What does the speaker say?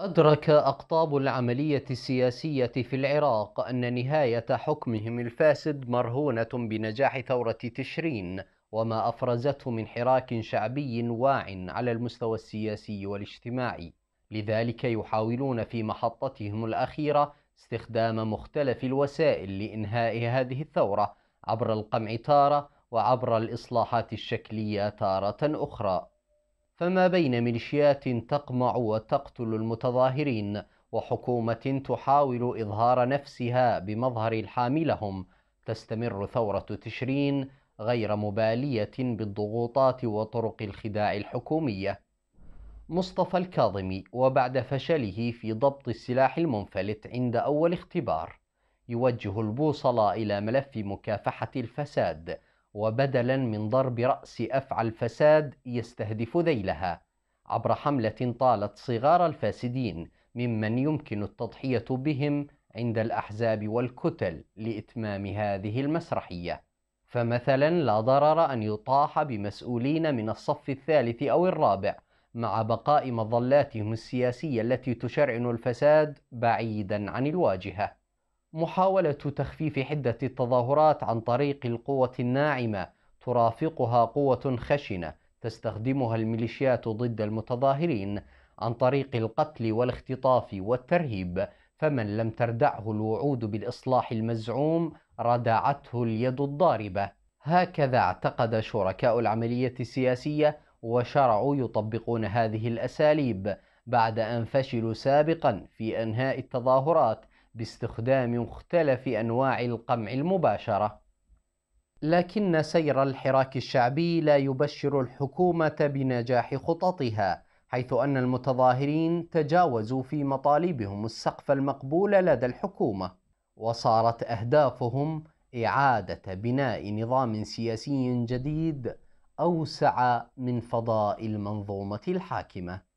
أدرك أقطاب العملية السياسية في العراق أن نهاية حكمهم الفاسد مرهونة بنجاح ثورة تشرين وما أفرزته من حراك شعبي واع على المستوى السياسي والاجتماعي لذلك يحاولون في محطتهم الأخيرة استخدام مختلف الوسائل لإنهاء هذه الثورة عبر القمع تارة وعبر الإصلاحات الشكلية تارة أخرى فما بين ميليشيات تقمع وتقتل المتظاهرين وحكومة تحاول إظهار نفسها بمظهر الحاملهم تستمر ثورة تشرين غير مبالية بالضغوطات وطرق الخداع الحكومية مصطفى الكاظمي وبعد فشله في ضبط السلاح المنفلت عند أول اختبار يوجه البوصلة إلى ملف مكافحة الفساد وبدلا من ضرب رأس أفعى الفساد يستهدف ذيلها عبر حملة طالت صغار الفاسدين ممن يمكن التضحية بهم عند الأحزاب والكتل لإتمام هذه المسرحية فمثلا لا ضرر أن يطاح بمسؤولين من الصف الثالث أو الرابع مع بقاء مظلاتهم السياسية التي تشرعن الفساد بعيدا عن الواجهة محاولة تخفيف حدة التظاهرات عن طريق القوة الناعمة ترافقها قوة خشنة تستخدمها الميليشيات ضد المتظاهرين عن طريق القتل والاختطاف والترهيب فمن لم تردعه الوعود بالإصلاح المزعوم ردعته اليد الضاربة هكذا اعتقد شركاء العملية السياسية وشرعوا يطبقون هذه الأساليب بعد أن فشلوا سابقا في إنهاء التظاهرات باستخدام مختلف انواع القمع المباشره لكن سير الحراك الشعبي لا يبشر الحكومه بنجاح خططها حيث ان المتظاهرين تجاوزوا في مطالبهم السقف المقبول لدى الحكومه وصارت اهدافهم اعاده بناء نظام سياسي جديد اوسع من فضاء المنظومه الحاكمه